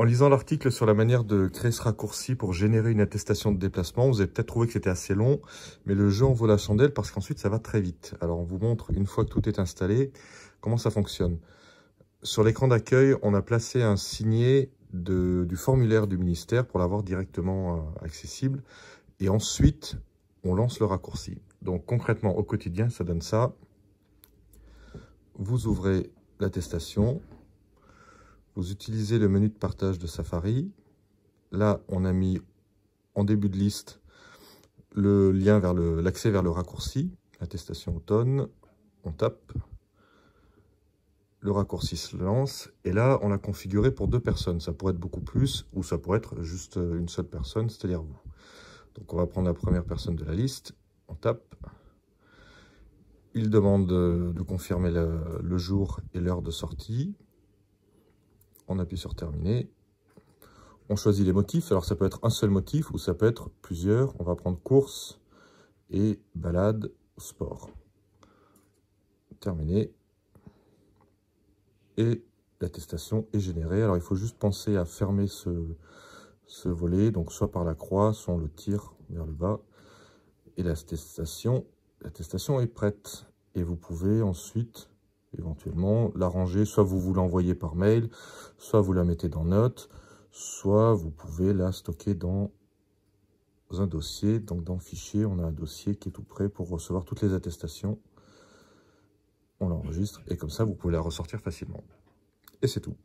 En lisant l'article sur la manière de créer ce raccourci pour générer une attestation de déplacement, vous avez peut-être trouvé que c'était assez long, mais le jeu en vaut la chandelle parce qu'ensuite ça va très vite. Alors on vous montre, une fois que tout est installé, comment ça fonctionne. Sur l'écran d'accueil, on a placé un signé du formulaire du ministère pour l'avoir directement euh, accessible. Et ensuite, on lance le raccourci. Donc concrètement, au quotidien, ça donne ça. Vous ouvrez l'attestation, vous utilisez le menu de partage de Safari. Là, on a mis en début de liste le lien vers l'accès vers le raccourci, attestation automne. On tape, le raccourci se lance, et là, on l'a configuré pour deux personnes. Ça pourrait être beaucoup plus, ou ça pourrait être juste une seule personne, c'est-à-dire vous. Donc on va prendre la première personne de la liste, on tape. Il demande de confirmer le jour et l'heure de sortie on appuie sur terminer. On choisit les motifs. Alors ça peut être un seul motif ou ça peut être plusieurs. On va prendre course et balade sport. Terminé. Et l'attestation est générée. Alors il faut juste penser à fermer ce, ce volet, donc soit par la croix, soit on le tire vers le bas. Et l'attestation est prête. Et vous pouvez ensuite éventuellement la l'arranger. Soit vous vous l'envoyez par mail, soit vous la mettez dans Notes, soit vous pouvez la stocker dans un dossier. Donc dans Fichier, on a un dossier qui est tout prêt pour recevoir toutes les attestations. On l'enregistre et comme ça, vous pouvez la ressortir facilement. Et c'est tout.